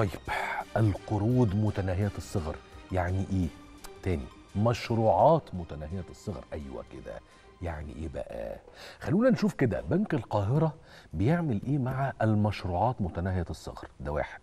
طيب القروض متناهية الصغر يعني إيه؟ تاني مشروعات متناهية الصغر أيوة كده يعني إيه بقى؟ خلونا نشوف كده بنك القاهرة بيعمل إيه مع المشروعات متناهية الصغر ده واحد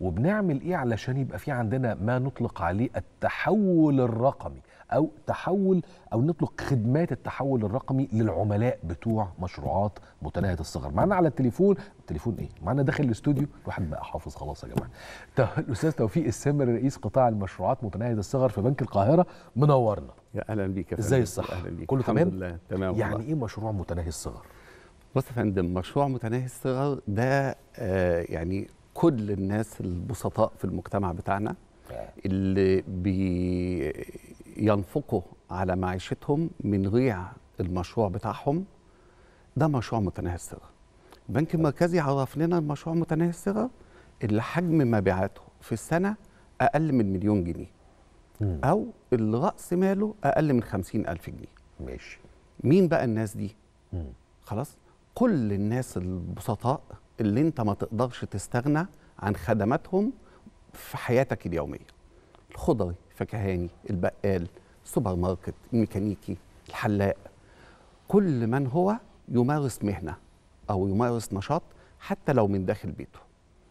وبنعمل إيه علشان يبقى في عندنا ما نطلق عليه التحول الرقمي او تحول او نطلق خدمات التحول الرقمي للعملاء بتوع مشروعات متناهيه الصغر معانا على التليفون التليفون ايه معانا داخل الاستوديو الواحد بقى حافظ خلاص يا جماعه الاستاذ توفيق السامر رئيس قطاع المشروعات متناهيه الصغر في بنك القاهره منورنا يا اهلا بيك ازاي الصحه اهلا بيك كله تمام لله. تمام يعني ايه مشروع متناهي الصغر بص يا فندم مشروع متناهي الصغر ده آه يعني كل الناس البسطاء في المجتمع بتاعنا آه. اللي بي ينفقوا على معيشتهم من ريع المشروع بتاعهم ده مشروع متناهي الصغر البنك المركزي عرف لنا المشروع متناهي الصغر اللي حجم مبيعاته في السنه اقل من مليون جنيه او اللي راس ماله اقل من خمسين الف جنيه ماشي مين بقى الناس دي خلاص كل الناس البسطاء اللي انت ما تقدرش تستغنى عن خدماتهم في حياتك اليوميه الخضري فكهاني البقال سوبر ماركت الميكانيكي الحلاق كل من هو يمارس مهنه او يمارس نشاط حتى لو من داخل بيته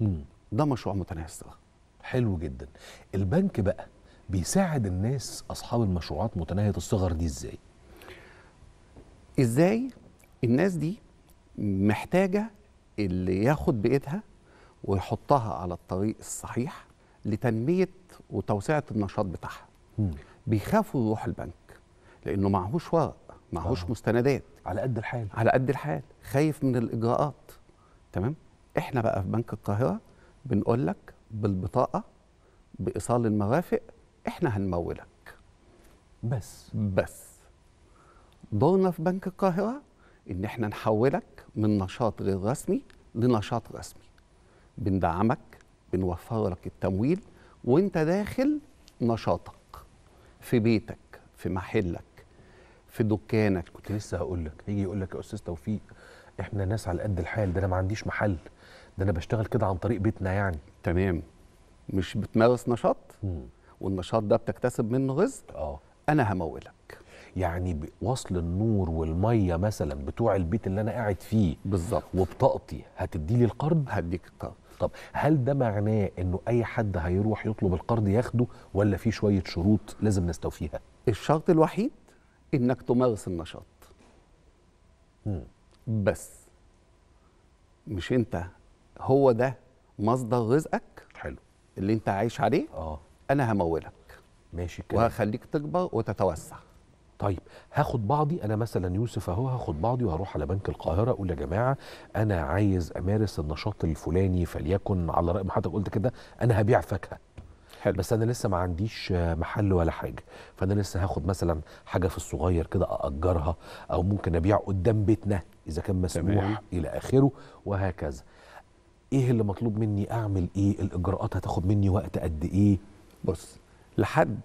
مم. ده مشروع متناهي الصغر حلو جدا البنك بقى بيساعد الناس اصحاب المشروعات متناهيه الصغر دي ازاي ازاي الناس دي محتاجه اللي ياخد بايدها ويحطها على الطريق الصحيح لتنميه وتوسعه النشاط بتاعها بيخافوا يروح البنك لانه معهوش ورق معهوش آه. مستندات على قد الحال على قد الحال خايف من الاجراءات تمام احنا بقى في بنك القاهره بنقول لك بالبطاقه بايصال المرافق احنا هنمولك بس بس دورنا في بنك القاهره ان احنا نحولك من نشاط غير رسمي لنشاط رسمي بندعمك بنوفر لك التمويل وانت داخل نشاطك في بيتك في محلك في دكانك كنت لسه هقول لك يجي يقول لك يا استاذ توفيق احنا ناس على قد الحال ده انا ما عنديش محل ده انا بشتغل كده عن طريق بيتنا يعني تمام مش بتمارس نشاط مم. والنشاط ده بتكتسب منه رزق اه انا همولك يعني وصل النور والميه مثلا بتوع البيت اللي انا قاعد فيه بالظبط وبطاقتي هتدي لي القرض هديك القرض طب هل ده معناه انه اي حد هيروح يطلب القرض ياخده ولا في شويه شروط لازم نستوفيها الشرط الوحيد انك تمارس النشاط مم. بس مش انت هو ده مصدر رزقك حلو اللي انت عايش عليه اه انا همولك ماشي كده وهخليك تكبر وتتوسع طيب هاخد بعضي انا مثلا يوسف اهو هاخد بعضي وهروح على بنك القاهره اقول يا جماعه انا عايز امارس النشاط الفلاني فليكن على راي ما حضرتك قلت كده انا هبيع فاكهه حلو. بس انا لسه ما عنديش محل ولا حاجه فانا لسه هاخد مثلا حاجه في الصغير كده ااجرها او ممكن ابيع قدام بيتنا اذا كان مسموح تمام. الى اخره وهكذا ايه اللي مطلوب مني اعمل ايه الاجراءات هتاخد مني وقت قد ايه بص لحد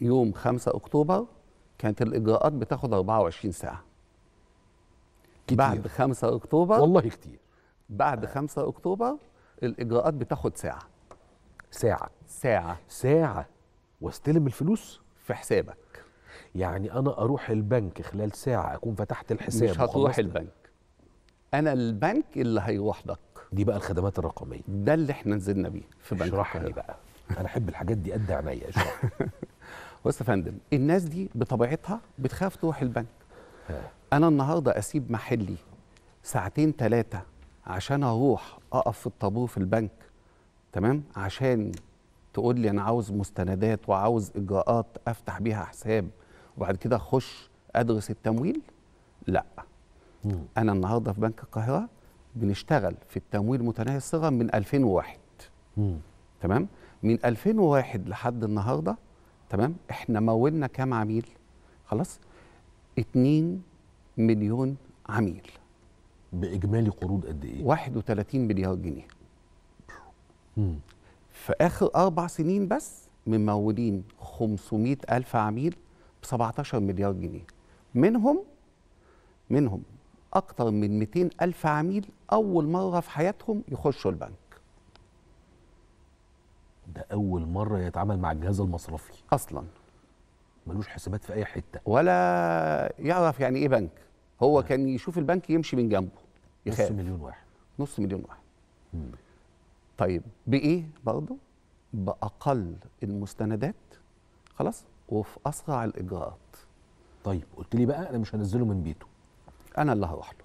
يوم 5 اكتوبر كانت الاجراءات بتاخد 24 ساعه كتير. بعد 5 اكتوبر والله كتير بعد 5 اكتوبر الاجراءات بتاخد ساعه ساعه ساعه ساعه واستلم الفلوس في حسابك يعني انا اروح البنك خلال ساعه اكون فتحت الحساب مش هتروح البنك انا البنك اللي هيروح لك دي بقى الخدمات الرقميه ده اللي احنا نزلنا بيه في بنك اشرح لي بقى انا احب الحاجات دي قد عينيا اشرح بص يا فندم الناس دي بطبيعتها بتخاف تروح البنك انا النهارده اسيب محلي ساعتين ثلاثه عشان اروح اقف في الطابور في البنك تمام عشان تقول لي انا عاوز مستندات وعاوز اجراءات افتح بيها حساب وبعد كده اخش ادرس التمويل لا مم. انا النهارده في بنك القاهره بنشتغل في التمويل متناهي الصغر من 2001 مم. تمام من 2001 لحد النهارده تمام احنا مولنا كام عميل خلاص 2 مليون عميل باجمالي قروض قد ايه 31 مليار جنيه امم في اخر اربع سنين بس ممولين 500 الف عميل ب 17 مليار جنيه منهم منهم اكتر من 200 الف عميل اول مره في حياتهم يخشوا البنك اول مره يتعامل مع الجهاز المصرفي اصلا ملوش حسابات في اي حته ولا يعرف يعني ايه بنك هو آه. كان يشوف البنك يمشي من جنبه يخاف نص مليون واحد نص مليون واحد مم. طيب بايه برضه باقل المستندات خلاص وفي اسرع الاجراءات طيب قلت لي بقى انا مش هنزله من بيته انا اللي هروح له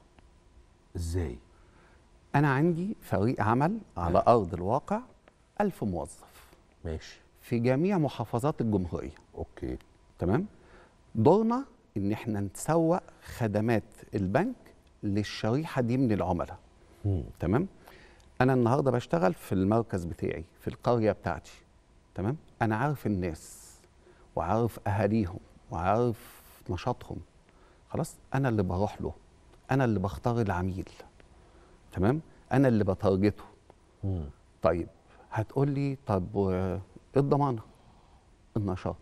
ازاي انا عندي فريق عمل على آه. ارض الواقع ألف موظف ماشي في جميع محافظات الجمهوريه اوكي تمام دورنا ان احنا نسوق خدمات البنك للشريحه دي من العملاء تمام انا النهارده بشتغل في المركز بتاعي في القريه بتاعتي تمام انا عارف الناس وعارف اهاليهم وعارف نشاطهم خلاص انا اللي بروح له انا اللي بختار العميل تمام انا اللي بتارجته طيب هتقول لي طب ايه الضمانه؟ النشاط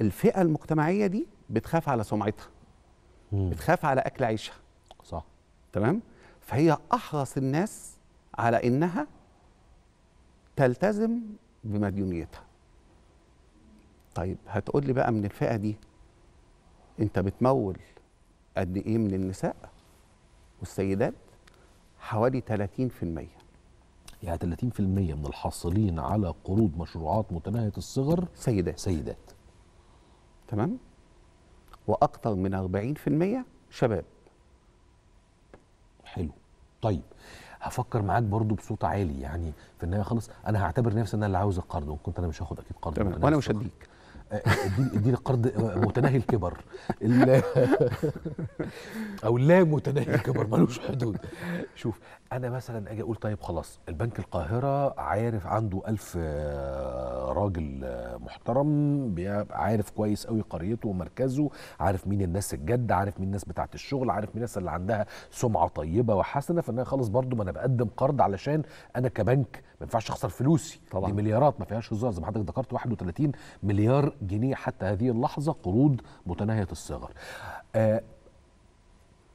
الفئه المجتمعيه دي بتخاف على سمعتها مم. بتخاف على اكل عيشها صح تمام فهي احرص الناس على انها تلتزم بمديونيتها طيب هتقول لي بقى من الفئه دي انت بتمول قد ايه من النساء والسيدات حوالي 30% يعني 30% من الحاصلين على قروض مشروعات متناهيه الصغر سيدات سيدات تمام واكثر من 40% شباب حلو طيب هفكر معاك برضو بصوت عالي يعني في النهايه خالص انا هعتبر نفسي انا اللي عاوز القرض وكنت انا مش هاخد اكيد قرض وانا مش هديك اديني قرض متناهي الكبر او لا متناهي الكبر ملوش حدود شوف انا مثلا اجي اقول طيب خلاص البنك القاهره عارف عنده ألف آه، راجل آه، محترم عارف كويس قوي قريته ومركزه عارف مين الناس الجد عارف مين الناس بتاعت الشغل عارف مين الناس اللي عندها سمعه طيبه وحسنه فانا خلاص برضو ما انا بقدم قرض علشان انا كبنك ما ينفعش اخسر فلوسي طبعا دي مليارات ما فيهاش هزار زي ما حضرتك ذكرت 31 مليار جنيه حتى هذه اللحظة قروض متناهية الصغر آه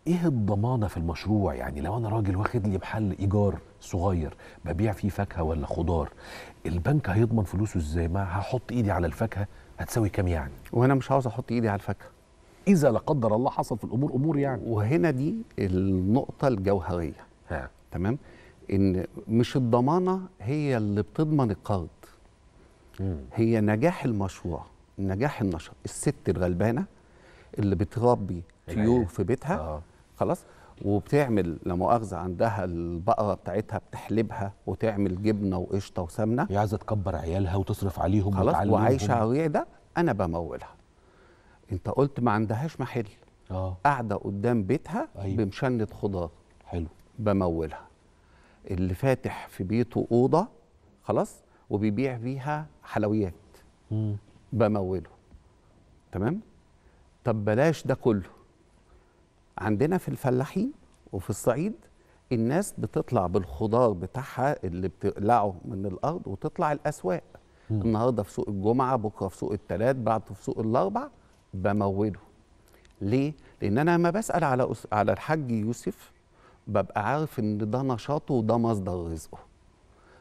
ايه الضمانه في المشروع يعني لو انا راجل واخد لي محل ايجار صغير ببيع فيه فاكهه ولا خضار البنك هيضمن فلوسه ازاي ما هحط ايدي على الفاكهه هتساوي كام يعني وانا مش عاوز احط ايدي على الفاكهه اذا لا قدر الله حصل في الامور امور يعني وهنا دي النقطه الجوهريه ها. تمام ان مش الضمانه هي اللي بتضمن القرض هي نجاح المشروع نجاح النشر الست الغلبانه اللي بتربي طيور في بيتها آه. خلاص وبتعمل لا مؤاخذه عندها البقره بتاعتها بتحلبها وتعمل جبنه وقشطه وسمنه هي عايزه تكبر عيالها وتصرف عليهم خلاص وعايشه على ده انا بمولها انت قلت ما عندهاش محل اه قاعده قدام بيتها أيوه. بمشنه خضار حلو بمولها اللي فاتح في بيته اوضه خلاص وبيبيع فيها حلويات بموله تمام طب بلاش ده كله عندنا في الفلاحين وفي الصعيد الناس بتطلع بالخضار بتاعها اللي بتقلعه من الارض وتطلع الاسواق م. النهارده في سوق الجمعه بكره في سوق الثلاث بعده في سوق الاربع بموله ليه لان انا لما بسال على أس... على الحاج يوسف ببقى عارف ان ده نشاطه وده مصدر رزقه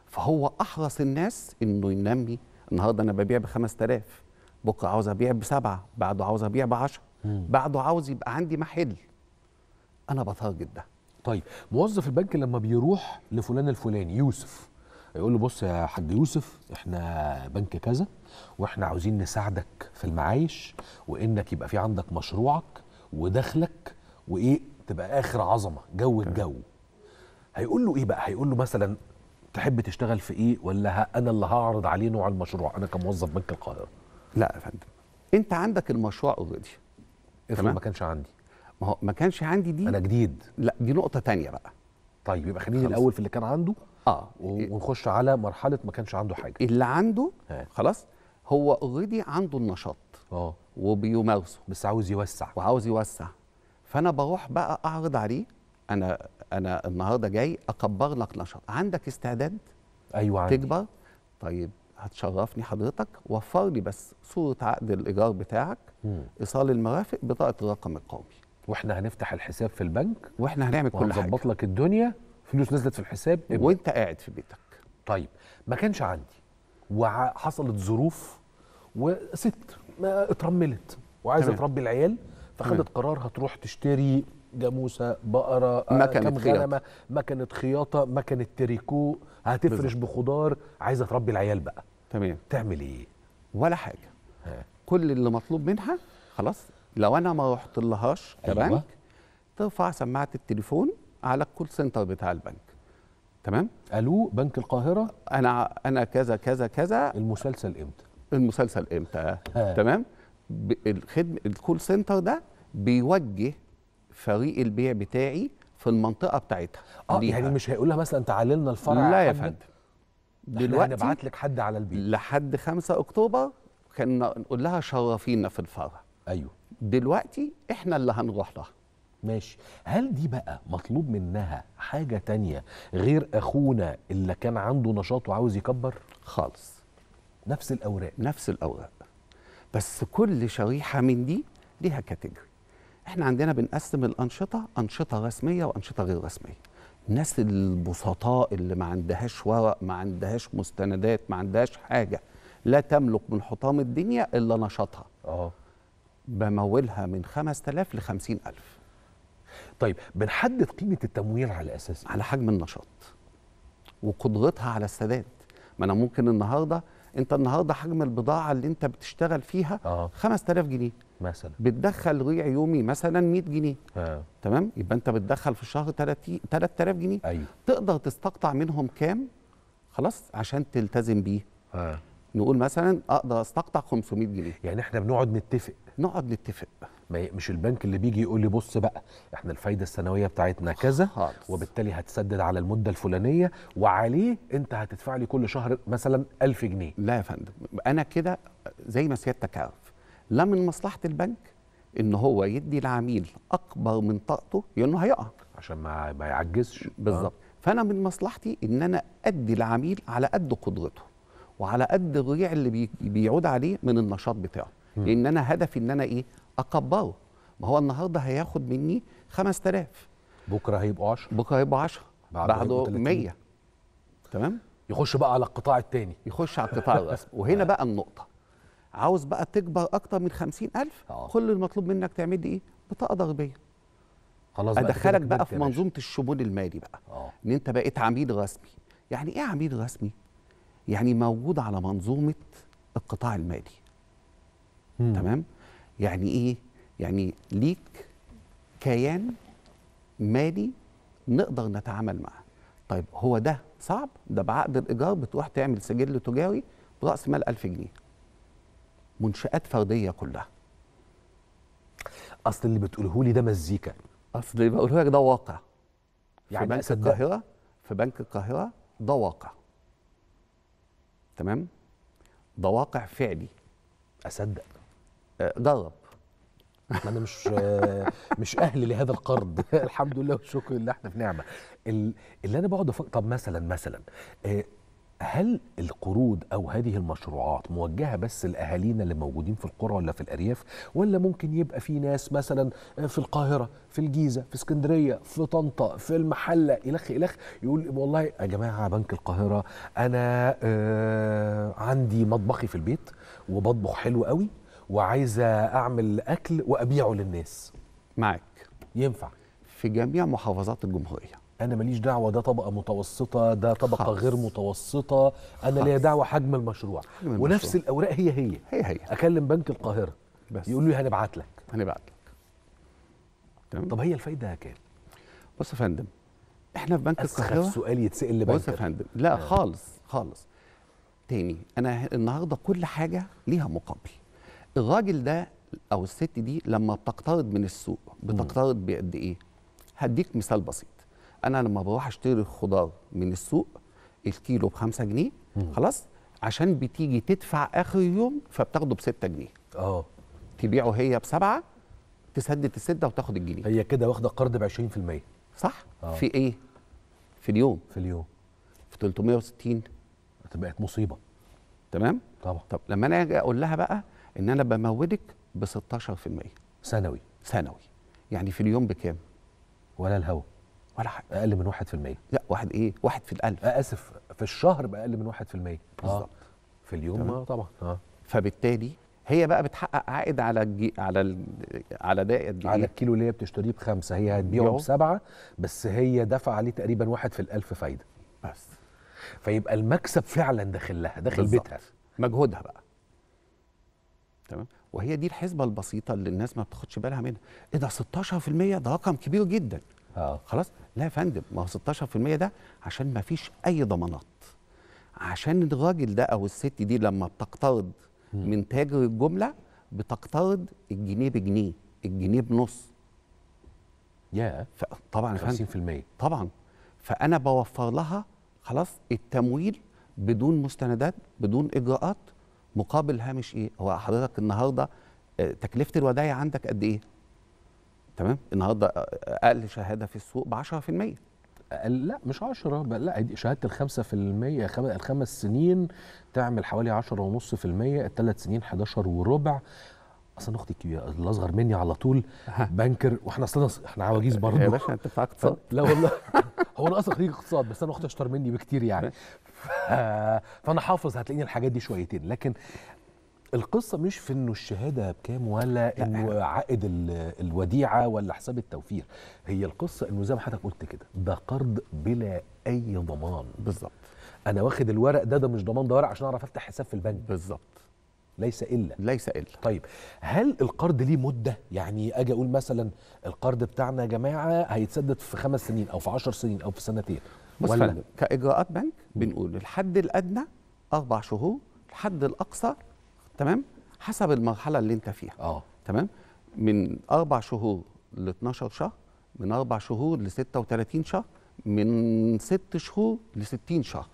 فهو احرص الناس انه ينمي النهارده انا ببيع ب 5000 بكره عاوز ابيع بسبعه بعده عاوز ابيع بعشرة بعده عاوز يبقى عندي محل انا بتارجت ده طيب موظف البنك لما بيروح لفلان الفلاني يوسف يقول له بص يا حاج يوسف احنا بنك كذا واحنا عاوزين نساعدك في المعايش وانك يبقى في عندك مشروعك ودخلك وايه تبقى اخر عظمه جو الجو هيقول له ايه بقى هيقول له مثلا تحب تشتغل في ايه ولا انا اللي هعرض عليه نوع المشروع انا كموظف بنك القاهره لا يا فندم انت عندك المشروع اوريدي افرض ما كانش عندي ما هو ما كانش عندي دي انا جديد لا دي نقطه تانية بقى طيب يبقى خليني الاول في اللي كان عنده اه ونخش على مرحله ما كانش عنده حاجه اللي عنده ها. خلاص هو اوريدي عنده النشاط اه وبيمارسه بس عاوز يوسع وعاوز يوسع فانا بروح بقى اعرض عليه انا انا النهارده جاي اكبر لك نشاط عندك استعداد ايوه عندي. تكبر طيب هتشرفني حضرتك وفر لي بس صوره عقد الايجار بتاعك ايصال المرافق بطاقه الرقم القومي واحنا هنفتح الحساب في البنك واحنا هنعمل كل حاجه ونظبط لك الدنيا فلوس نزلت في الحساب وانت قاعد في بيتك طيب ما كانش عندي وحصلت ظروف وست ما اترملت وعايزه تربي العيال فخدت قرار هتروح تشتري جاموسه بقره مكنه آه، خياطه مكنه خياطه مكنه تريكو هتفرش بالزبط. بخضار عايزه تربي العيال بقى تمام تعمل ايه ولا حاجه ها. كل اللي مطلوب منها خلاص لو انا ما رحت لهاش كبنك أيوة. ترفع سماعه التليفون على الكول سنتر بتاع البنك تمام الو بنك القاهره انا انا كذا كذا كذا المسلسل امتى المسلسل امتى تمام الخدمه الكول سنتر ده بيوجه فريق البيع بتاعي في المنطقه بتاعتها اه يعني مش هيقول لها مثلا تعالى لنا الفرع لا يا فندم دلوقتي هنبعت لك حد على البيت لحد 5 اكتوبر كنا نقول لها شرفينا في الفرع ايوه دلوقتي احنا اللي هنروح لها ماشي هل دي بقى مطلوب منها حاجة تانية غير أخونا اللي كان عنده نشاط وعاوز يكبر؟ خالص نفس الأوراق نفس الأوراق بس كل شريحة من دي ليها كاتيجوري احنا عندنا بنقسم الانشطه انشطه رسميه وانشطه غير رسميه الناس البسطاء اللي ما عندهاش ورق ما عندهاش مستندات ما عندهاش حاجه لا تملك من حطام الدنيا الا نشاطها اه بمولها من 5000 ل 50000 طيب بنحدد قيمه التمويل على اساس إيه؟ على حجم النشاط وقدرتها على السداد ما انا ممكن النهارده انت النهارده حجم البضاعه اللي انت بتشتغل فيها آه. 5000 جنيه مثلا بتدخل ريع يومي مثلا 100 جنيه آه. تمام يبقى انت بتدخل في الشهر 3000 جنيه أيوه. تقدر تستقطع منهم كام خلاص عشان تلتزم بيه آه. نقول مثلا اقدر استقطع 500 جنيه يعني احنا بنقعد نتفق نقعد نتفق مش البنك اللي بيجي يقول لي بص بقى احنا الفايده السنويه بتاعتنا كذا وبالتالي هتسدد على المده الفلانيه وعليه انت هتدفع لي كل شهر مثلا 1000 جنيه لا يا فندم انا كده زي ما سيادتك عارف لا من مصلحه البنك ان هو يدي العميل اكبر من طاقته لانه هيقع عشان ما ما يعجزش بالظبط آه. فانا من مصلحتي ان انا ادي العميل على قد قدرته وعلى قد الريع اللي بيعود عليه من النشاط بتاعه لان انا هدفي ان انا ايه اكبره ما هو النهارده هياخد مني 5000 بكره هيبقوا 10 بكره هيبقوا 10 بعده 100 تمام يخش بقى على القطاع الثاني يخش على القطاع الرسمي وهنا بقى النقطه عاوز بقى تكبر اكتر من 50000 آه. كل المطلوب منك تعمل لي ايه بطاقه ضريبيه خلاص ادخلك بقى, بقى في منظومه الشمول المالي بقى أوه. ان انت بقيت عميل رسمي يعني ايه عميل رسمي يعني موجود على منظومه القطاع المالي مم. تمام يعني ايه يعني ليك كيان مالي نقدر نتعامل معاه طيب هو ده صعب ده بعقد الايجار بتروح تعمل سجل تجاري براس مال 1000 جنيه منشات فرديه كلها اصل اللي بتقوله لي ده مزيكا اصل اللي بقوله لك ده واقع يعني في بنك القاهره في بنك القاهره ده واقع تمام ده واقع فعلي اصدق جرب انا مش آه، مش اهل لهذا القرض الحمد لله والشكر لله احنا في نعمه اللي انا بقعد أفكر طب مثلا مثلا آه، هل القروض او هذه المشروعات موجهه بس لاهالينا اللي موجودين في القرى ولا في الارياف ولا ممكن يبقى في ناس مثلا آه، في القاهره في الجيزه في اسكندريه في طنطا في المحله الخ الخ يقول والله يا جماعه بنك القاهره انا عندي مطبخي في البيت وبطبخ حلو قوي وعايزه اعمل اكل وابيعه للناس معاك ينفع في جميع محافظات الجمهوريه انا ماليش دعوه ده طبقه متوسطه ده طبقه خلص. غير متوسطه انا ليا دعوه حجم المشروع حجم المشروع. ونفس الاوراق هي هي هي هي اكلم بنك القاهره بس يقول لي هنبعت لك هنبعت لك تمام طب هي الفايده كام بص يا فندم احنا في بنك القاهره اسخف سؤال يتسال لبنك بص يا فندم لا آه. خالص خالص تاني انا النهارده كل حاجه ليها مقابل الراجل ده او الست دي لما بتقترض من السوق بتقترض بقد ايه هديك مثال بسيط انا لما بروح اشتري الخضار من السوق الكيلو ب 5 جنيه مم. خلاص عشان بتيجي تدفع اخر يوم فبتاخده ب 6 جنيه اه تبيعه هي بسبعه تسدد السده وتاخد الجنيه هي كده واخده قرض ب 20% صح أوه. في ايه في اليوم في اليوم في 360 بقت مصيبه تمام طبعا طب لما انا اجي اقول لها بقى ان انا بمودك ب 16% سنوي سنوي يعني في اليوم بكام؟ ولا الهوا ولا حاجه اقل من 1% لا واحد ايه؟ واحد في الالف آه، اسف في الشهر باقل من 1% آه. بالظبط آه. في اليوم آه طبعا آه. فبالتالي هي بقى بتحقق عائد على الجي على ال على دائرة إيه؟ على الكيلو اللي هي بتشتريه بخمسه هي هتبيعه بسبعه بس هي دفع عليه تقريبا واحد في الالف فايده بس فيبقى المكسب فعلا داخل لها داخل بيتها مجهودها بقى تمام وهي دي الحسبه البسيطه اللي الناس ما بتاخدش بالها منها ايه ده 16% ده رقم كبير جدا آه. خلاص لا يا فندم ما هو 16% ده عشان ما فيش اي ضمانات عشان الراجل ده او الست دي لما بتقترض من تاجر الجمله بتقترض الجنيه بجنيه الجنيه بنص يا yeah. طبعا 50% طبعا فانا بوفر لها خلاص التمويل بدون مستندات بدون اجراءات مقابل هامش ايه هو حضرتك النهارده آه، تكلفه الودايع عندك قد ايه تمام النهارده آه، آه، اقل شهاده في السوق ب 10% لا مش 10 لا شهاده ال 5% الخمس سنين تعمل حوالي 10.5% الثلاث سنين 11 وربع اصل اختي الكبيره الاصغر مني على طول بنكر واحنا اصلا احنا عواجيز برضه يا باشا انت في اقتصاد لا والله هو انا اصلا خريج اقتصاد بس انا اختي اشطر مني بكتير يعني فانا حافظ هتلاقيني الحاجات دي شويتين لكن القصة مش في انه الشهادة بكام ولا انه عائد الوديعة ولا حساب التوفير هي القصة انه زي ما حضرتك قلت كده ده قرض بلا اي ضمان بالظبط انا واخد الورق ده ده مش ضمان ده ورق عشان اعرف افتح حساب في البنك بالظبط ليس الا ليس الا طيب هل القرض ليه مده يعني اجي اقول مثلا القرض بتاعنا يا جماعه هيتسدد في خمس سنين او في عشر سنين او في سنتين بص ولا كاجراءات بنك بنقول الحد الادنى اربع شهور الحد الاقصى تمام حسب المرحله اللي انت فيها اه تمام من اربع شهور ل 12 شهر من اربع شهور ل 36 شهر من ست شهور ل 60 شهر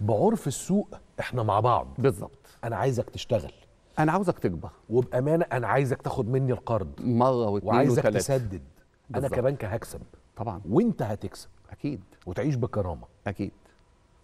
بعرف السوق احنا مع بعض بالظبط انا عايزك تشتغل انا عاوزك تكبر وبامانه انا عايزك تاخد مني القرض مره واثنين وعايزك وتلاتة. تسدد بالزبط. انا كبنك هكسب طبعا وانت هتكسب اكيد وتعيش بكرامه اكيد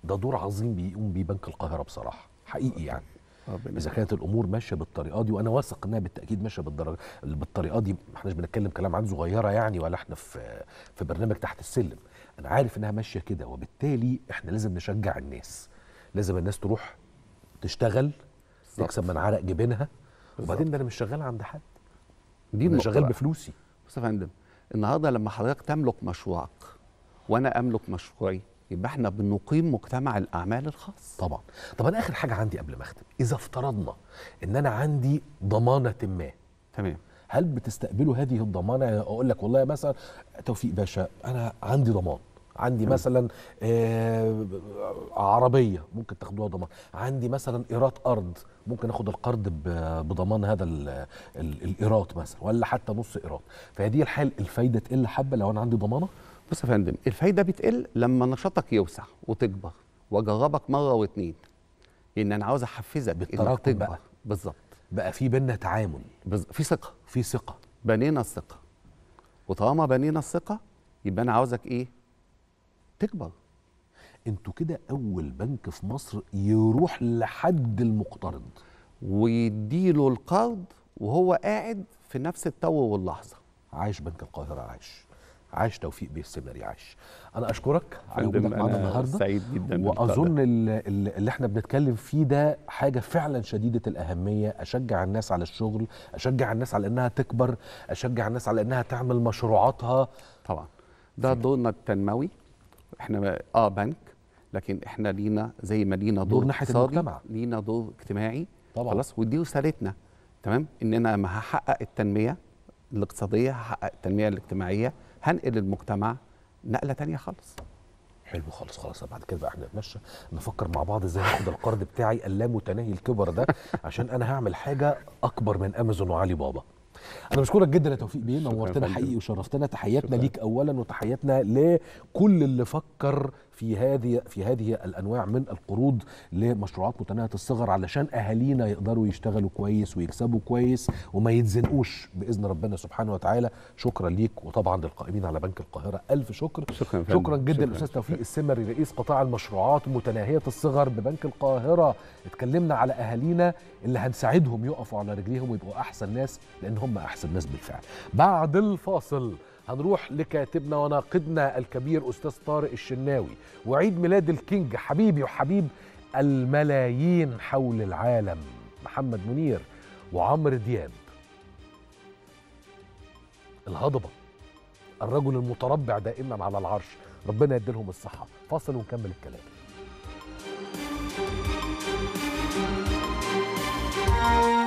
ده دور عظيم بيقوم بيه بنك القاهره بصراحه حقيقي يعني ربنا. اذا كانت الامور ماشيه بالطريقه دي وانا واثق انها بالتاكيد ماشيه بالدرجه بالطريقه دي ما احناش بنتكلم كلام عن صغيره يعني ولا احنا في في برنامج تحت السلم انا عارف انها ماشيه كده وبالتالي احنا لازم نشجع الناس لازم الناس تروح تشتغل يكسب من عرق جبينها وبعدين ده انا مش شغال عند حد دي انا شغال بفلوسي بص يا فندم النهارده لما حضرتك تملك مشروعك وانا املك مشروعي يبقى احنا بنقيم مجتمع الاعمال الخاص طبعا طب انا اخر حاجه عندي قبل ما اختم اذا افترضنا ان انا عندي ضمانه ما تمام هل بتستقبلوا هذه الضمانه اقول لك والله مثلا توفيق باشا انا عندي ضمان عندي مثلا آه عربيه ممكن تاخدوها ضمان عندي مثلا ايراد ارض ممكن اخد القرض بضمان هذا الايراد مثلا ولا حتى نص ايراد فهذه الحال الفايده تقل حبه لو انا عندي ضمانه بص يا فندم الفايده بتقل لما نشاطك يوسع وتكبر واجربك مره واثنين ان يعني انا عاوز احفزك بالتراكم تكبر بالظبط بقى في بينا تعامل بز... في ثقه في ثقه بنينا الثقه وطالما بنينا الثقه يبقى انا عاوزك ايه تكبر انتوا كده اول بنك في مصر يروح لحد المقترض ويديله القرض وهو قاعد في نفس التو واللحظه عايش بنك القاهره عايش عاش توفيق بيه السمري عاش انا اشكرك على وجودك معانا النهارده سعيد جدا واظن اللي احنا بنتكلم فيه ده حاجه فعلا شديده الاهميه اشجع الناس على الشغل اشجع الناس على انها تكبر اشجع الناس على انها تعمل مشروعاتها طبعا ده دورنا التنموي احنا اه بنك لكن احنا لينا زي ما لينا دور, اقتصادي ناحيه المجتمع لينا دور اجتماعي طبعا خلاص ودي رسالتنا تمام ان انا لما هحقق التنميه الاقتصاديه هحقق التنميه الاجتماعيه هنقل المجتمع نقله تانية خالص حلو خالص خلاص بعد كده بقى احنا نتمشى نفكر مع بعض ازاي هاخد القرض بتاعي اللامتناهي الكبر ده عشان انا هعمل حاجه اكبر من امازون وعلي بابا انا بشكرك جدا يا توفيق بيه نورتنا حقيقي وشرفتنا تحياتنا ليك اولا وتحياتنا لكل اللي فكر في هذه في هذه الانواع من القروض لمشروعات متناهيه الصغر علشان اهالينا يقدروا يشتغلوا كويس ويكسبوا كويس وما يتزنقوش باذن ربنا سبحانه وتعالى شكرا ليك وطبعا للقائمين على بنك القاهره الف شكر شكرا, شكرا جدا الاستاذ توفيق السمري رئيس قطاع المشروعات متناهيه الصغر ببنك القاهره اتكلمنا على اهالينا اللي هنساعدهم يقفوا على رجليهم ويبقوا احسن ناس لان هم احسن ناس بالفعل بعد الفاصل هنروح لكاتبنا وناقدنا الكبير أستاذ طارق الشناوي وعيد ميلاد الكينج حبيبي وحبيب الملايين حول العالم محمد منير وعمرو دياب الهضبة الرجل المتربع دائما على العرش ربنا يديلهم الصحة فاصل ونكمل الكلام